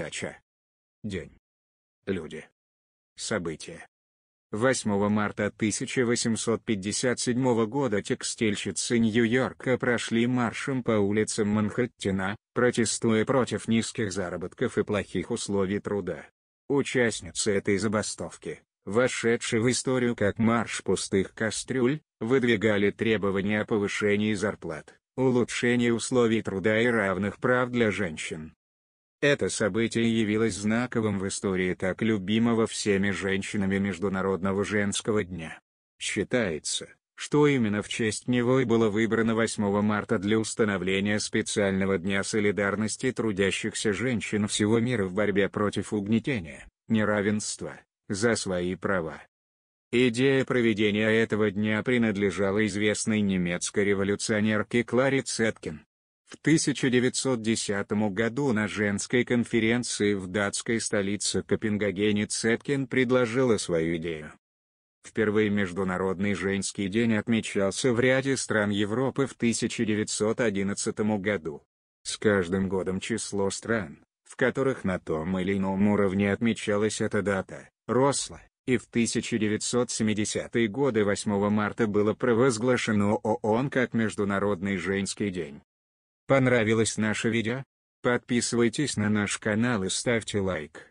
передача. День. Люди. События. 8 марта 1857 года текстильщицы Нью-Йорка прошли маршем по улицам Манхэттена, протестуя против низких заработков и плохих условий труда. Участницы этой забастовки, вошедшие в историю как марш пустых кастрюль, выдвигали требования о повышении зарплат, улучшении условий труда и равных прав для женщин. Это событие явилось знаковым в истории так любимого всеми женщинами Международного женского дня. Считается, что именно в честь него и было выбрано 8 марта для установления специального дня солидарности трудящихся женщин всего мира в борьбе против угнетения, неравенства, за свои права. Идея проведения этого дня принадлежала известной немецкой революционерке Кларе Цеткин. В 1910 году на женской конференции в датской столице Копенгагене Цеткин предложила свою идею. Впервые Международный женский день отмечался в ряде стран Европы в 1911 году. С каждым годом число стран, в которых на том или ином уровне отмечалась эта дата, росло, и в 1970-е годы 8 марта было провозглашено ООН как Международный женский день. Понравилось наше видео? Подписывайтесь на наш канал и ставьте лайк.